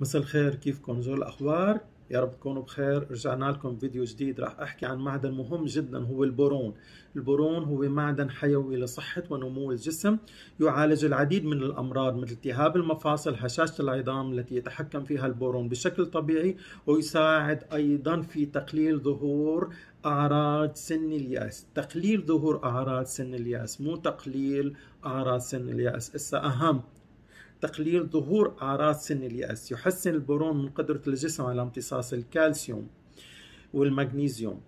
مساء الخير كيفكم زول الاخبار يا رب تكونوا بخير رجعنا لكم فيديو جديد راح احكي عن معدن مهم جدا هو البورون البورون هو معدن حيوي لصحة ونمو الجسم يعالج العديد من الامراض مثل التهاب المفاصل هشاشة العظام التي يتحكم فيها البورون بشكل طبيعي ويساعد ايضا في تقليل ظهور اعراض سن الياس تقليل ظهور اعراض سن الياس مو تقليل اعراض سن الياس اسا اهم تقليل ظهور أعراض سن اليأس يحسن البورون من قدرة الجسم على امتصاص الكالسيوم والمغنيسيوم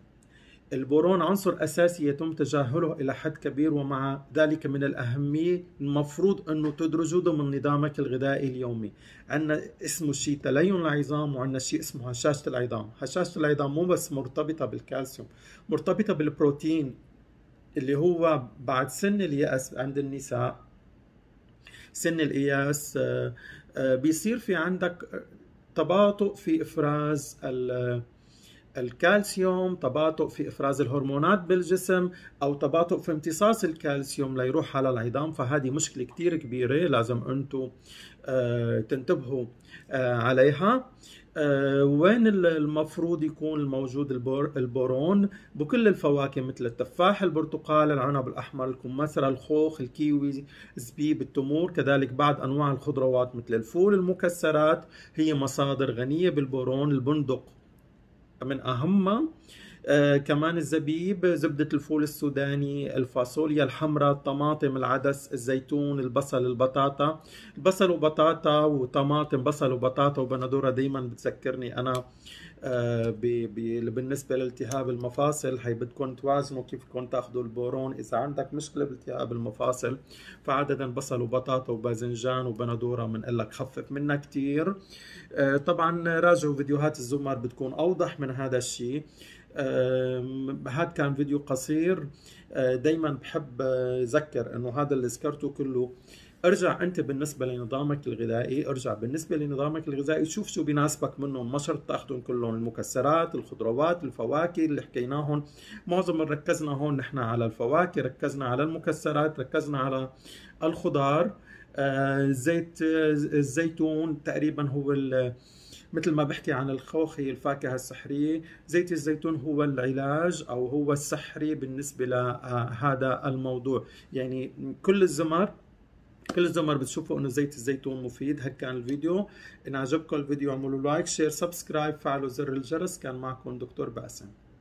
البورون عنصر أساسي يتم تجاهله إلى حد كبير ومع ذلك من الأهمية المفروض أنه تدرجه ضمن نظامك الغذائي اليومي عندنا اسمه شيء تلين العظام وعندنا شيء اسمه هشاشة العظام هشاشة العظام مو بس مرتبطة بالكالسيوم مرتبطة بالبروتين اللي هو بعد سن اليأس عند النساء سن القياس آه، آه، بيصير في عندك تباطؤ في افراز الكالسيوم تباطؤ في افراز الهرمونات بالجسم او تباطؤ في امتصاص الكالسيوم ليروح على العظام فهذه مشكله كثير كبيره لازم انتم آه، تنتبهوا عليها آه، وين المفروض يكون الموجود البورون بكل الفواكه مثل التفاح البرتقال العنب الأحمر الكمثرى الخوخ الكيوي الزبيب التمور كذلك بعض أنواع الخضروات مثل الفول المكسرات هي مصادر غنية بالبورون البندق من أهمها آه، كمان الزبيب زبدة الفول السوداني الفاصوليا الحمراء الطماطم العدس الزيتون البصل البطاطا البصل وبطاطا وطماطم بصل وبطاطا وبندورة دايما بتذكرني أنا آه، بي بالنسبة لالتهاب المفاصل هي بدكم توازنوا كيف بدكم تاخذوا البورون إذا عندك مشكلة بالتهاب المفاصل فعادة بصل وبطاطا وباذنجان وبندورة بنقول لك خفف منها كثير آه، طبعا راجعوا فيديوهات الزمر بتكون أوضح من هذا الشيء هاد كان فيديو قصير آه، دايما بحب آه، اذكر انه هذا اللي ذكرته كله ارجع انت بالنسبه لنظامك الغذائي ارجع بالنسبه لنظامك الغذائي شوف شو بيناسبك منهم ما شرط تاخذهم كلهم المكسرات الخضروات الفواكه اللي حكيناهم معظم ركزنا هون نحن على الفواكه ركزنا على المكسرات ركزنا على الخضار آه زيت آه، الزيتون تقريبا هو مثل ما بحكي عن الخوخ هي الفاكهة السحرية زيت الزيتون هو العلاج أو هو السحري بالنسبة لهذا آه، الموضوع يعني كل الزمر كل الزمر بتشوفوا انه زيت الزيتون مفيد هيك كان الفيديو ان عجبكم الفيديو اعملوا لايك شير سبسكرايب فعلوا زر الجرس كان معكم دكتور باسم